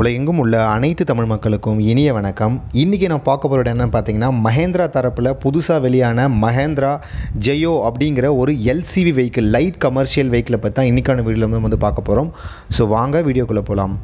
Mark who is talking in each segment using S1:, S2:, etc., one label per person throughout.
S1: உலகெங்கும் எங்கும் உள்ள அனைத்து தமிழ் மக்களுக்கும் இனிய வணக்கம் இன்றைக்கி நான் பார்க்க போகிறது என்னென்னு பார்த்தீங்கன்னா மஹேந்திரா தரப்பில் புதுசாக வெளியான மஹேந்திரா ஜெயோ அப்படிங்கிற ஒரு எல்சிவி வெஹிக்கிள் லைட் கமர்ஷியல் வெஹிக்கிளை பற்றி தான் இன்றைக்கான வீடியோவில் வந்து பார்க்க போகிறோம் ஸோ வாங்க வீடியோக்குள்ளே போகலாம்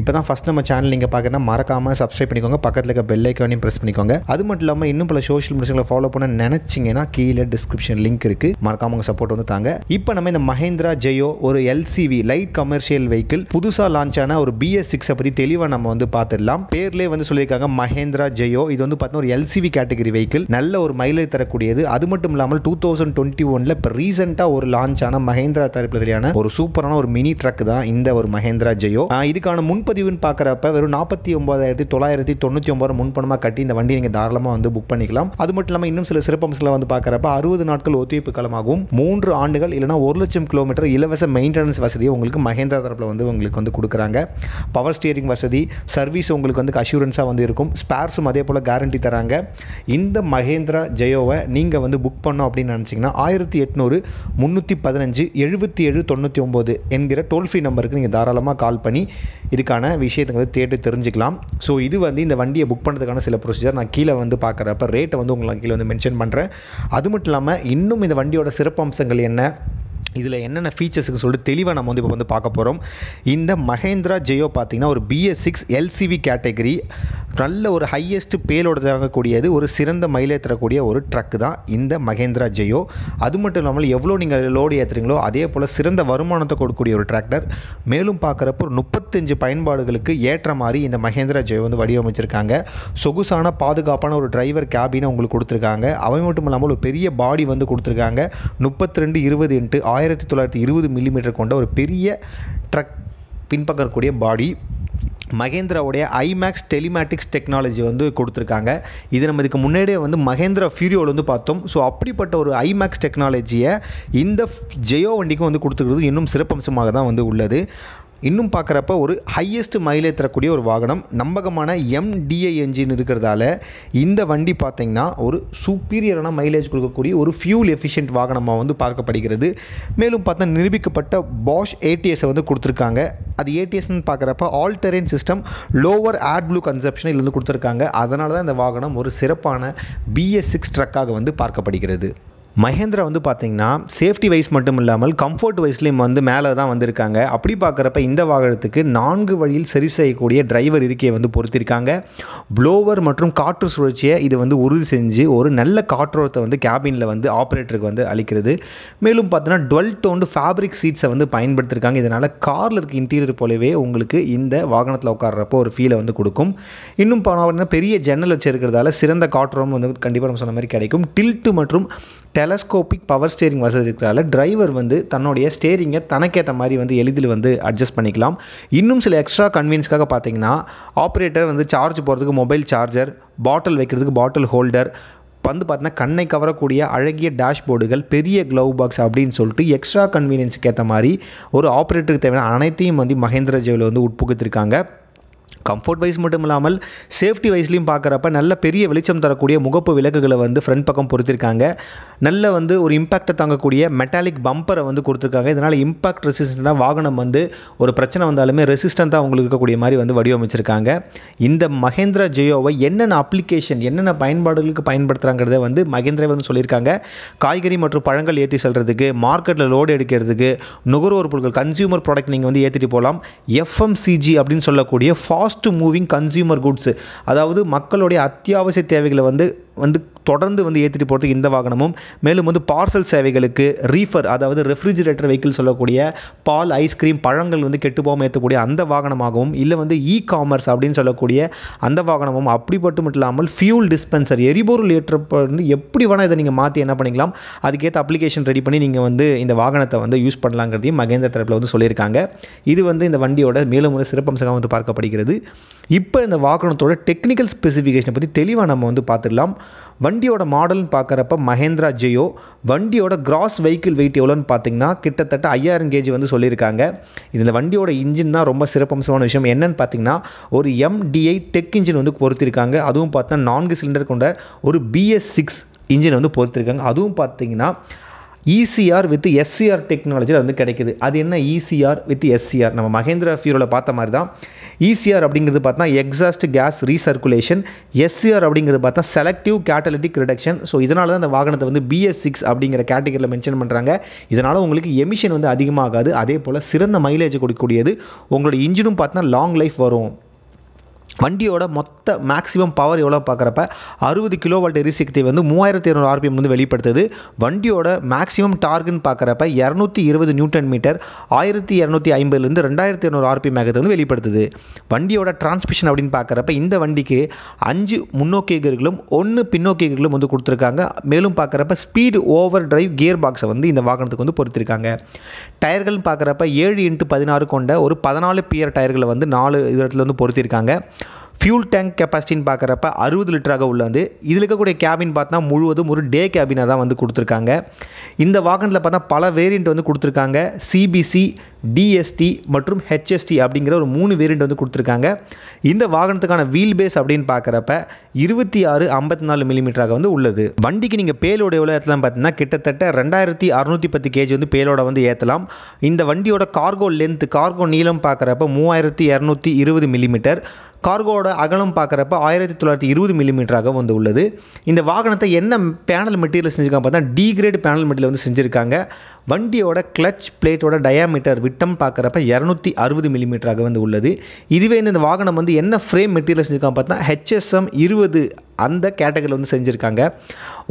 S1: இப்போ தான் ஃபஸ்ட் நம்ம சேனல் நீங்கள் பார்க்குறனா மறக்காமல் சப்ஸ்கிரைப் பண்ணிக்கோங்க பக்கத்தில் இருக்க பெல் ஐக்கானையும் ப்ரெஸ் பண்ணிக்கோங்க அது மட்டும் இல்லாமல் இன்னும் பல சோஷியல் மீடியாஸில் ஃபாலோ பண்ண நினச்சிங்கன்னா கீழே டிஸ்கிரிப்ஷன் லிங்க் இருக்குது மறக்காம உங்கள் சப்போர்ட் வந்து தாங்க இப்போ நம்ம இந்த மஹேந்திரா ஜெயோ ஒரு எல்சிவி லைட் கமர்ஷியல் வெஹிக்கிள் புதுசாக லான்ச் ஆன ஒரு பிஎஸ் சிக்ஸை பற்றி தெளிவாக நம்ம வந்து பார்த்துடலாம் பேர்லேயே வந்து சொல்லியிருக்காங்க மஹேந்திரா ஜெயோ இது வந்து பார்த்தீங்கன்னா ஒரு எல்சிவி கேட்டகரி வெஹிக்கிள் நல்ல ஒரு மைலேஜ் தரக்கூடியது அது மட்டும் இல்லாமல் டூ தௌசண்ட் டுவெண்ட்டி ஒனில் இப்போ ரீசெண்டாக ஒரு லான்ச் ஆன மஹேந்திரா தரப்பில் வெளியான ஒரு சூப்பரான ஒரு மினி ட்ரக் தான் இந்த ஒரு மஹேந்திரா ஜெயோ இதுக்கான முன் முன்பதிவுன்னு பார்க்குறப்ப வெறும் நாற்பத்தி ஒன்பதாயிரத்தி தொள்ளாயிரத்தி தொண்ணூற்றி ஒம்பது முன்பணமாக கட்டி இந்த வண்டி நீங்கள் தாராளமாக வந்து புக் பண்ணிக்கலாம் அது மட்டும் இல்லாமல் இன்னும் சில சிறப்பம்சில் வந்து பார்க்குறப்ப அறுபது நாட்கள் ஒத்துழைப்பு காலமாகவும் மூன்று ஆண்டுகள் இல்லைனா ஒரு லட்சம் கிலோமீட்டர் இலவச மெயின்டெனன்ஸ் வசதியை உங்களுக்கு மகேந்திரா தரப்பில் வந்து உங்களுக்கு வந்து கொடுக்குறாங்க பவர் ஸ்டியரிங் வசதி சர்வீஸ் உங்களுக்கு வந்து அஷூரன்ஸாக வந்து இருக்கும் ஸ்பேர்ஸும் அதே போல் கேரண்டி தராங்க இந்த மகேந்திரா ஜெயோவை நீங்கள் வந்து புக் பண்ணோம் அப்படின்னு நினச்சிங்கன்னா ஆயிரத்தி எட்நூறு முந்நூற்றி பதினஞ்சு எழுபத்தி ஏழு தொண்ணூற்றி ஒம்பது என்கிற டோல் ஃப்ரீ நம்பருக்கு நீங்கள் தாராளமாக கால் பண்ணி இதுக்கான உண்டான விஷயத்தை தேட்டு தெரிஞ்சுக்கலாம் ஸோ இது வந்து இந்த வண்டியை புக் பண்ணுறதுக்கான சில ப்ரொசீஜர் நான் கீழே வந்து பார்க்குறப்ப ரேட்டை வந்து உங்களுக்கு கீழே வந்து மென்ஷன் பண்ணுறேன் அது மட்டும் இல்லாமல் இன்னும் இந்த வண்டியோட சிறப்பம்சங்கள் என்ன இதில் என்னென்ன ஃபீச்சர்ஸுக்கு சொல்லிட்டு தெளிவாக நம்ம வந்து இப்போ வந்து பார்க்க போகிறோம் இந்த மஹேந்திரா ஜெயோ பார்த்திங்கன்னா ஒரு பிஎஸ் சிக்ஸ் எல்சிவி கேட்டகரி நல்ல ஒரு ஹையஸ்ட் பேலோட தரக்கூடியது ஒரு சிறந்த மைலேஜ் தரக்கூடிய ஒரு ட்ரக் தான் இந்த மகேந்திரா ஜெயோ அது மட்டும் இல்லாமல் எவ்வளோ நீங்கள் லோடு ஏற்றுறீங்களோ அதே போல் சிறந்த வருமானத்தை கொடுக்கக்கூடிய ஒரு டிராக்டர் மேலும் பார்க்குறப்போ ஒரு முப்பத்தஞ்சு பயன்பாடுகளுக்கு ஏற்ற மாதிரி இந்த மகேந்திரா ஜெயோ வந்து வடிவமைச்சிருக்காங்க சொகுசான பாதுகாப்பான ஒரு டிரைவர் கேபினை உங்களுக்கு கொடுத்துருக்காங்க அவை மட்டும் இல்லாமல் ஒரு பெரிய பாடி வந்து கொடுத்துருக்காங்க முப்பத்தி ரெண்டு இருபது இன்ட்டு ஆயிரத்தி தொள்ளாயிரத்தி இருபது மில்லிமீட்டர் கொண்ட ஒரு பெரிய ட்ரக் பின்பக்கக்கூடிய பாடி மகேந்திராவுடைய ஐமேக்ஸ் டெலிமேட்டிக்ஸ் டெக்னாலஜி வந்து கொடுத்துருக்காங்க இது நம்ம இதுக்கு முன்னாடியே வந்து மகேந்திரா ஃபியூரியோவில் வந்து பார்த்தோம் ஸோ அப்படிப்பட்ட ஒரு ஐமேக்ஸ் டெக்னாலஜியை இந்த ஜெயோ வண்டிக்கும் வந்து கொடுத்துருக்குறது இன்னும் சிறப்பம்சமாக தான் வந்து உள்ளது இன்னும் பார்க்குறப்ப ஒரு ஹையஸ்ட் மைலேஜ் தரக்கூடிய ஒரு வாகனம் நம்பகமான எம்டிஐ என்ஜின் இருக்கிறதால இந்த வண்டி பார்த்திங்கன்னா ஒரு சூப்பீரியரான மைலேஜ் கொடுக்கக்கூடிய ஒரு ஃபியூல் எஃபிஷியன்ட் வாகனமாக வந்து பார்க்கப்படுகிறது மேலும் பார்த்தா நிரூபிக்கப்பட்ட பாஷ் ஏடிஎஸை வந்து கொடுத்துருக்காங்க அது ஏடிஎஸ்னு பார்க்குறப்ப all system lower AdBlue consumption இதுலேருந்து கொடுத்துருக்காங்க அதனால தான் இந்த வாகனம் ஒரு சிறப்பான பிஎஸ் சிக்ஸ் ட்ரக்காக வந்து பார்க்கப்படுகிறது மஹேந்திரா வந்து பார்த்தீங்கன்னா சேஃப்டி வைஸ் மட்டும் இல்லாமல் கம்ஃபர்ட் வைஸ்லேயும் வந்து மேலே தான் வந்திருக்காங்க அப்படி பார்க்குறப்ப இந்த வாகனத்துக்கு நான்கு வழியில் சரி செய்யக்கூடிய டிரைவர் இருக்கையை வந்து பொறுத்திருக்காங்க ப்ளோவர் மற்றும் காற்று சுழற்சியை இது வந்து உறுதி செஞ்சு ஒரு நல்ல காற்றோரத்தை வந்து கேபினில் வந்து ஆப்ரேட்டருக்கு வந்து அளிக்கிறது மேலும் பார்த்தீங்கன்னா டுவெல் டோண்டு ஃபேப்ரிக் சீட்ஸை வந்து பயன்படுத்திருக்காங்க இதனால் காரில் இருக்க இன்டீரியர் போலவே உங்களுக்கு இந்த வாகனத்தில் உட்காடுறப்போ ஒரு ஃபீலை வந்து கொடுக்கும் இன்னும் பார்த்தீங்கன்னா பெரிய ஜன்னல் வச்சுருக்கிறதால சிறந்த காற்றோரம் வந்து கண்டிப்பாக நம்ம சொன்ன மாதிரி கிடைக்கும் டில்ட்டு மற்றும் டெலஸ்கோபிக் பவர் ஸ்டேரிங் வசதி இருக்கிறதால டிரைவர் வந்து தன்னுடைய ஸ்டேரிங்கை தனக்கேற்ற மாதிரி வந்து எளிதில் வந்து அட்ஜஸ்ட் பண்ணிக்கலாம் இன்னும் சில எக்ஸ்ட்ரா கன்வீனியன்ஸ்க்காக பார்த்தீங்கன்னா ஆப்ரேட்டர் வந்து சார்ஜ் போகிறதுக்கு மொபைல் சார்ஜர் பாட்டில் வைக்கிறதுக்கு பாட்டில் ஹோல்டர் வந்து பார்த்தீங்கன்னா கண்ணை கவரக்கூடிய அழகிய டேஷ்போர்டுகள் பெரிய க்ளவ் பாக்ஸ் அப்படின்னு சொல்லிட்டு எக்ஸ்ட்ரா கன்வீனியன்ஸுக்கு ஏற்ற மாதிரி ஒரு ஆப்ரேட்டருக்கு தேவையான அனைத்தையும் வந்து மகேந்திர ஜெயில் வந்து உட்புகுத்திருக்காங்க கம்ஃபர்ட் வைஸ் மட்டும் இல்லாமல் சேஃப்டி வைஸ்லையும் பார்க்குறப்ப நல்ல பெரிய வெளிச்சம் தரக்கூடிய முகப்பு விளக்குகளை வந்து ஃப்ரண்ட் பக்கம் பொறுத்திருக்காங்க நல்ல வந்து ஒரு இம்பாக்டை தாங்கக்கூடிய மெட்டாலிக் பம்பரை வந்து கொடுத்துருக்காங்க இதனால் இம்பாக்ட் ரெசிஸ்டண்டாக வாகனம் வந்து ஒரு பிரச்சனை வந்தாலுமே ரெசிஸ்டண்ட்டாக அவங்களுக்கு இருக்கக்கூடிய மாதிரி வந்து வடிவமைச்சிருக்காங்க இந்த மகேந்திரா ஜெயோவை என்னென்ன அப்ளிகேஷன் என்னென்ன பயன்பாடுகளுக்கு பயன்படுத்துகிறாங்கிறத வந்து மகேந்திரா வந்து சொல்லியிருக்காங்க காய்கறி மற்றும் பழங்கள் ஏற்றி செல்கிறதுக்கு மார்க்கெட்டில் லோடு எடுக்கிறதுக்கு நுகர்வோர் பொருட்கள் கன்சியூமர் ப்ராடக்ட் நீங்கள் வந்து ஏற்றிட்டு போகலாம் எஃப்எம்சிஜி அப்படின்னு சொல்லக்கூடிய fast fast moving consumer goods அதாவது மக்களுடைய அத்தியாவசிய தேவைகளை வந்து வந்து தொடர்ந்து வந்து ஏற்றிட்டு போகிறதுக்கு இந்த வாகனமும் மேலும் வந்து பார்சல் சேவைகளுக்கு ரீஃபர் அதாவது ரெஃப்ரிஜிரேட்டர் வெஹிக்கிள் சொல்லக்கூடிய பால் ஐஸ்கிரீம் பழங்கள் வந்து கெட்டு போகாமல் ஏற்றக்கூடிய அந்த வாகனமாகவும் இல்லை வந்து இ காமர்ஸ் அப்படின்னு சொல்லக்கூடிய அந்த வாகனமும் அப்படி மட்டும் இல்லாமல் ஃபியூல் டிஸ்பென்சர் எரிபொருள் ஏற்ற எப்படி வேணால் இதை நீங்கள் மாற்றி என்ன பண்ணிக்கலாம் அதுக்கேற்ற அப்ளிகேஷன் ரெடி பண்ணி நீங்கள் வந்து இந்த வாகனத்தை வந்து யூஸ் பண்ணலாங்கிறதையும் மகேந்திர தரப்பில் வந்து சொல்லியிருக்காங்க இது வந்து இந்த வண்டியோட மேலும் ஒரு சிறப்பம்சமாக வந்து பார்க்கப்படுகிறது இப்போ இந்த வாகனத்தோட டெக்னிக்கல் ஸ்பெசிஃபிகேஷனை பற்றி தெளிவாக நம்ம வந்து பார்த்துடலாம் வண்டியோட மாடல்னு பார்க்குறப்ப மஹேந்திரா ஜியோ வண்டியோட கிராஸ் வெஹிக்கிள் வெயிட் எவ்வளோன்னு பார்த்தீங்கன்னா கிட்டத்தட்ட ஐயாயிரம் கேஜி வந்து சொல்லியிருக்காங்க இதில் வண்டியோட இன்ஜின் தான் ரொம்ப சிறப்பம்சமான விஷயம் என்னென்னு பார்த்தீங்கன்னா ஒரு எம்டிஐ டெக் இன்ஜின் வந்து பொறுத்திருக்காங்க அதுவும் பார்த்தா நான்கு சிலிண்டர் கொண்ட ஒரு பிஎஸ் சிக்ஸ் இன்ஜின் வந்து பொறுத்திருக்காங்க அதுவும் பார்த்தீங்கன்னா இசிஆர் e வித் எஸ்சிஆர் டெக்னாலஜியில் வந்து கிடைக்குது அது என்ன இசிஆர் வித் எஸ்சிஆர் நம்ம மகேந்திரா ஃபியூரோவில் பார்த்த மாதிரி தான் ஈசிஆர் e அப்படிங்கிறது பார்த்தா எக்ஸாஸ்ட் கேஸ் ரீசர்க்குலேஷன் எஸ்சிஆர் அப்படிங்கிறது பார்த்தா செலக்டிவ் கேட்டலிட்டிக் ரிடக்ஷன் ஸோ இதனால தான் அந்த வாகனத்தை வந்து பிஎஸ் சிக்ஸ் அப்படிங்கிற கேட்டகரியில் மென்ஷன் பண்ணுறாங்க இதனால் உங்களுக்கு எமிஷன் வந்து அதிகமாகாது அதே போல் சிறந்த மைலேஜ் கொடுக்கக்கூடியது உங்களோட இன்ஜினும் பார்த்தா லாங் லைஃப் வரும் வண்டியோட மொத்த மேக்ஸிமம் பவர் எவ்வளோ பார்க்குறப்ப அறுபது கிலோ வால்ட் எரிசக்தி வந்து மூவாயிரத்தி இரநூறு ஆர்பிஎம் வந்து வெளிப்படுத்துது வண்டியோட மேக்ஸிமம் டார்குன்னு பார்க்குறப்ப இரநூத்தி இருபது நியூட்டன் மீட்டர் ஆயிரத்தி இரநூத்தி ஐம்பதுலேருந்து ரெண்டாயிரத்தி இரநூறு ஆர்பிஎம் மேகத்தை வந்து வெளிப்படுத்துது வண்டியோட டிரான்ஸ்மிஷன் அப்படின்னு பார்க்குறப்ப இந்த வண்டிக்கு அஞ்சு முன்னோக்கியர்களும் ஒன்று பின்னோக்கியர்களும் வந்து கொடுத்துருக்காங்க மேலும் பார்க்குறப்ப ஸ்பீடு ஓவர் டிரைவ் கியர் பாக்ஸை வந்து இந்த வாகனத்துக்கு வந்து பொறுத்திருக்காங்க டயர்கள் பார்க்குறப்ப ஏழு இன்ட்டு பதினாறு கொண்ட ஒரு பதினாலு பியர் டயர்களை வந்து நாலு இடத்துல வந்து பொருத்திருக்காங்க ஃபியூல் டேங்க் கெப்பாசிட்டின்னு பார்க்குறப்ப அறுபது லிட்டராக உள்ளது இதில் இருக்கக்கூடிய கேபின் பார்த்தா முழுவதும் ஒரு டே கேபினாக தான் வந்து கொடுத்துருக்காங்க இந்த வாகனத்தில் பார்த்தா பல வேரியண்ட் வந்து கொடுத்துருக்காங்க சிபிசி டிஎஸ்டி மற்றும் ஹெச்எஸ்டி அப்படிங்கிற ஒரு மூணு வேரியண்ட் வந்து கொடுத்துருக்காங்க இந்த வாகனத்துக்கான வீல் பேஸ் அப்படின்னு பார்க்குறப்ப இருபத்தி ஆறு ஐம்பத்தி நாலு மில்லிமீட்டராக வந்து உள்ளது வண்டிக்கு நீங்கள் பேலோட எவ்வளோ ஏற்றலாம் பார்த்தீங்கன்னா கிட்டத்தட்ட ரெண்டாயிரத்தி அறுநூற்றி பத்து கேஜி வந்து பேலோட வந்து ஏற்றலாம் இந்த வண்டியோட கார்கோ லென்த்து கார்கோ நீளம் பார்க்குறப்ப மூவாயிரத்தி இரநூத்தி இருபது மில்லிமீட்டர் கார்கோட அகலம் பார்க்குறப்ப ஆயிரத்தி தொள்ளாயிரத்தி இருபது மில்லிமீட்டராக வந்து உள்ளது இந்த வாகனத்தை என்ன பேனல் மெட்டீரியல் செஞ்சுருக்காங்க பார்த்தா டி கிரேட் பேனல் மெட்டீரியல் வந்து செஞ்சுருக்காங்க வண்டியோட கிளச் பிளேட்டோட டயாமீட்டர் விட்டம் பார்க்குறப்ப இரநூத்தி அறுபது மில்லிமீட்டராக வந்து உள்ளது இதுவே இந்த வாகனம் வந்து என்ன ஃப்ரேம் மெட்டீரியல் செஞ்சுருக்காங்க பார்த்தா ஹெச்எஸ்எம் இருபது அந்த கேட்டகரியில் வந்து செஞ்சுருக்காங்க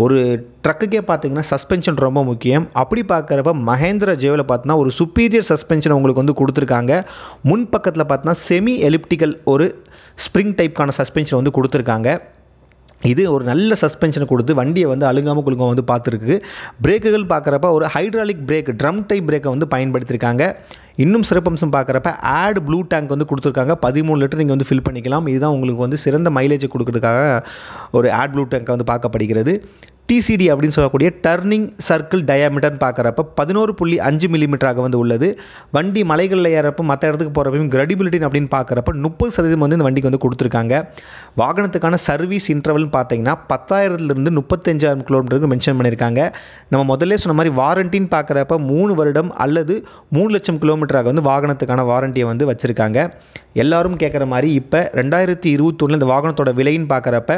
S1: ஒரு ட்ரக்குக்கே பார்த்தீங்கன்னா சஸ்பென்ஷன் ரொம்ப முக்கியம் அப்படி பார்க்குறப்ப மகேந்திர ஜேவில் பார்த்தீங்கன்னா ஒரு சுப்பீரியர் சஸ்பென்ஷன் உங்களுக்கு வந்து கொடுத்துருக்காங்க முன்பக்கத்தில் பார்த்தீங்கன்னா செமி எலிப்டிக்கல் ஒரு ஸ்ப்ரிங் டைப்கான சஸ்பென்ஷன் வந்து கொடுத்துருக்காங்க இது ஒரு நல்ல சஸ்பென்ஷனை கொடுத்து வண்டியை வந்து அழுங்காமல் குழுங்காமல் வந்து பார்த்துருக்கு பிரேக்குகள் பார்க்குறப்ப ஒரு ஹைட்ராலிக் பிரேக் ட்ரம் டைப் பிரேக்கை வந்து பயன்படுத்தியிருக்காங்க இன்னும் சிறப்பம்சம் பார்க்குறப்ப ஆட் ப்ளூ டேங்க் வந்து கொடுத்துருக்காங்க பதிமூணு லிட்டர் நீங்கள் வந்து ஃபில் பண்ணிக்கலாம் இதுதான் உங்களுக்கு வந்து சிறந்த மைலேஜை கொடுக்கறதுக்காக ஒரு ஆட் ப்ளூ டேங்க் வந்து பார்க்கப்படுகிறது டிசிடி அப்படின்னு சொல்லக்கூடிய டர்னிங் சர்க்கிள் டயாமீட்டர்னு பார்க்குறப்ப பதினோரு புள்ளி அஞ்சு மில்லிமீட்டராக வந்து உள்ளது வண்டி மலைகளில் ஏறப்போ மற்ற இடத்துக்கு போகிறப்பையும் கிரெடிபிலிட்டின்னு அப்படின்னு பார்க்குறப்ப முப்பது சதவீதம் வந்து இந்த வண்டிக்கு வந்து கொடுத்துருக்காங்க வாகனத்துக்கான சர்வீஸ் இன்டர்வல்னு பார்த்தீங்கன்னா பத்தாயிரத்துலேருந்து முப்பத்தஞ்சாயிரம் கிலோமீட்டருக்கு மென்ஷன் பண்ணியிருக்காங்க நம்ம முதல்ல சொன்ன மாதிரி வாரண்டின்னு பார்க்குறப்ப மூணு வருடம் அல்லது மூணு லட்சம் கிலோமீட்டராக வந்து வாகனத்துக்கான வாரண்டியை வந்து வச்சுருக்காங்க எல்லாரும் கேட்குற மாதிரி இப்போ ரெண்டாயிரத்தி இருபத்தொன்னில் இந்த வாகனத்தோட விலைன்னு பார்க்குறப்ப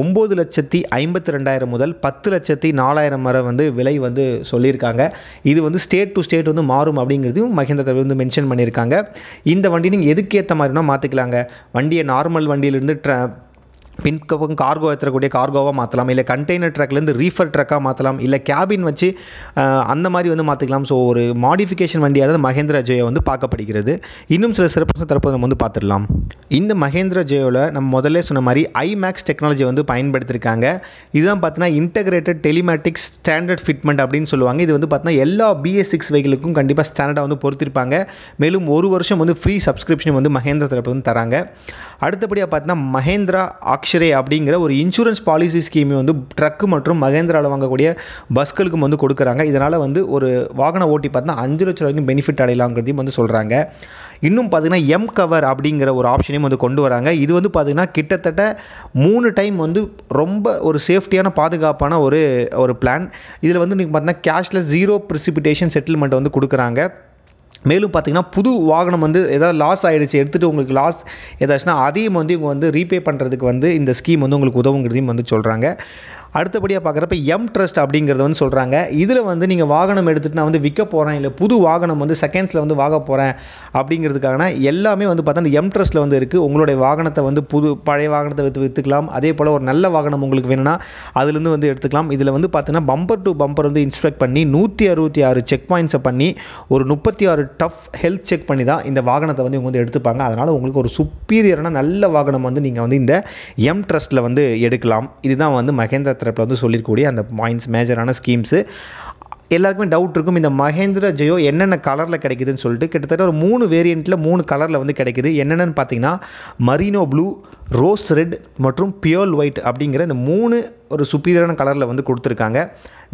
S1: ஒம்பது லட்சத்தி ஐம்பத்தி ரெண்டாயிரம் முதல் பத்து பத்து லட்சத்தி நாலாயிரம் வரை வந்து விலை வந்து சொல்லியிருக்காங்க இது வந்து ஸ்டேட் டு ஸ்டேட் வந்து மாறும் அப்படிங்கிறதையும் மகேந்திர தலைவர் வந்து மென்ஷன் பண்ணியிருக்காங்க இந்த வண்டி நீங்கள் எதுக்கு ஏற்ற மாதிரினா மாற்றிக்கலாங்க வண்டியை நார்மல் வண்டியிலேருந்து ட்ர பின்கவும் கார்கோ ஏற்றக்கூடிய கார்கோவாக மாற்றலாம் இல்லை கண்டெய்னர் ட்ரக்லேருந்து ரீஃபர் ட்ரக்காக மாற்றலாம் இல்லை கேபின் வச்சு அந்த மாதிரி வந்து மாற்றிக்கலாம் ஸோ ஒரு மாடிஃபிகேஷன் வண்டியாக தான் மகேந்திரா ஜெயோ வந்து பார்க்கப்படுகிறது இன்னும் சில சிறப்பு தற்போது நம்ம வந்து பார்த்துடலாம் இந்த மகேந்திரா ஜெயோவில் நம்ம முதல்ல சொன்ன மாதிரி ஐமேக்ஸ் டெக்னாலஜி வந்து பயன்படுத்தியிருக்காங்க இதுதான் பார்த்தீங்கன்னா இன்டகிரேட்டட் டெலிமேட்டிக்ஸ் ஸ்டாண்டர்ட் ஃபிட்மெண்ட் அப்படின்னு சொல்லுவாங்க இது வந்து பார்த்தீங்கன்னா எல்லா பிஎஸ் சிக்ஸ் வெஹிக்கிளுக்கும் கண்டிப்பாக ஸ்டாண்டர்டாக வந்து பொறுத்திருப்பாங்க மேலும் ஒரு வருஷம் வந்து ஃப்ரீ சப்ஸ்கிரிப்ஷன் வந்து மகேந்திரா தரப்பு வந்து தராங்க அடுத்தபடியாக பார்த்தீங்கன்னா மகேந்திரா ஆக்ஷன் அக்ஷரே அப்படிங்கிற ஒரு இன்சூரன்ஸ் பாலிசி ஸ்கீமை வந்து ட்ரக்கு மற்றும் மகேந்திராவில் வாங்கக்கூடிய பஸ்களுக்கும் வந்து கொடுக்குறாங்க இதனால் வந்து ஒரு வாகன ஓட்டி பார்த்தீங்கன்னா அஞ்சு லட்சம் வரைக்கும் பெனிஃபிட் அடையலாங்கிறதையும் வந்து சொல்கிறாங்க இன்னும் பார்த்திங்கன்னா எம் கவர் அப்படிங்கிற ஒரு ஆப்ஷனையும் வந்து கொண்டு வராங்க இது வந்து பார்த்திங்கன்னா கிட்டத்தட்ட மூணு டைம் வந்து ரொம்ப ஒரு சேஃப்டியான பாதுகாப்பான ஒரு ஒரு பிளான் இதில் வந்து நீங்கள் பார்த்தீங்கன்னா கேஷ்லெஸ் ஜீரோ ப்ரிசிபிட்டேஷன் செட்டில்மெண்ட் வந்து கொடுக்குறாங்க மேலும் பார்த்திங்கன்னா புது வாகனம் வந்து எதாவது லாஸ் ஆகிடுச்சு எடுத்துகிட்டு உங்களுக்கு லாஸ் ஏதாச்சுன்னா அதையும் வந்து இவங்க வந்து ரீபே பண்ணுறதுக்கு வந்து இந்த ஸ்கீம் வந்து உங்களுக்கு உதவுங்கிறதையும் வந்து சொல்கிறாங்க அடுத்தபடியாக பார்க்குறப்ப எம் ட்ரஸ்ட் அப்படிங்கிறது வந்து சொல்கிறாங்க இதில் வந்து நீங்கள் வாகனம் எடுத்துகிட்டு நான் வந்து விற்க போகிறேன் இல்லை புது வாகனம் வந்து செகண்ட்ஸில் வந்து வாங்க போகிறேன் அப்படிங்கிறதுக்கான எல்லாமே வந்து பார்த்தா அந்த எம் ட்ரஸ்ட்டில் வந்து இருக்குது உங்களுடைய வாகனத்தை வந்து புது பழைய வாகனத்தை விற்று விற்றுக்கலாம் அதே போல் ஒரு நல்ல வாகனம் உங்களுக்கு வேணும்னா அதுலேருந்து வந்து எடுத்துக்கலாம் இதில் வந்து பார்த்தீங்கன்னா பம்பர் டு பம்பர் வந்து இன்ஸ்பெக்ட் பண்ணி நூற்றி அறுபத்தி ஆறு செக் பாயிண்ட்ஸை பண்ணி ஒரு முப்பத்தி ஆறு டஃப் ஹெல்த் செக் பண்ணி தான் இந்த வாகனத்தை வந்து இவங்க வந்து எடுத்துப்பாங்க அதனால் உங்களுக்கு ஒரு சுப்பீரியரான நல்ல வாகனம் வந்து நீங்கள் வந்து இந்த எம் ட்ரஸ்ட்டில் வந்து எடுக்கலாம் இதுதான் வந்து மகேந்திர தரப்பில் வந்து சொல்லியிருக்கக்கூடிய அந்த பாயிண்ட்ஸ் மேஜரான ஸ்கீம்ஸு எல்லாருக்குமே டவுட் இருக்கும் இந்த மகேந்திர ஜெயோ என்னென்ன கலரில் கிடைக்குதுன்னு சொல்லிட்டு கிட்டத்தட்ட ஒரு மூணு வேரியண்ட்டில் மூணு கலரில் வந்து கிடைக்குது என்னென்னு பார்த்தீங்கன்னா மரீனோ ப்ளூ ரோஸ் ரெட் மற்றும் பியோல் ஒயிட் அப்படிங்கிற இந்த மூணு ஒரு சுப்பீரியரான கலரில் வந்து கொடுத்துருக்காங்க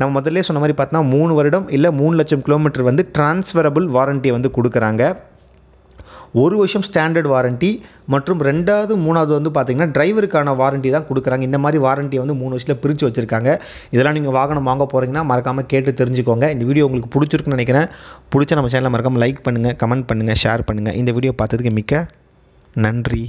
S1: நம்ம முதல்ல சொன்ன மாதிரி பார்த்தோன்னா மூணு வருடம் இல்லை மூணு லட்சம் கிலோமீட்டர் வந்து டிரான்ஸ்ஃபரபிள் வாரண்ட்டியை வந்து கொடுக்குறாங்க ஒரு வருஷம் ஸ்டாண்டர்ட் வாரண்ட்டி மற்றும் ரெண்டாவது மூணாவது வந்து பார்த்திங்கன்னா டிரைவருக்கான வாரண்ட்டி தான் கொடுக்குறாங்க இந்த மாதிரி வாரண்ட்டியை வந்து மூணு வருஷத்தில் பிரித்து வச்சுருக்காங்க இதெல்லாம் நீங்கள் வாகனம் வாங்க போகிறீங்கன்னா மறக்காமல் கேட்டு தெரிஞ்சுக்கோங்க இந்த வீடியோ உங்களுக்கு பிடிச்சிருக்குன்னு நினைக்கிறேன் பிடிச்ச நம்ம சேனலில் மறக்காமல் லைக் பண்ணுங்கள் கமெண்ட் பண்ணுங்கள் ஷேர் பண்ணுங்கள் இந்த வீடியோ பார்த்ததுக்கு மிக்க நன்றி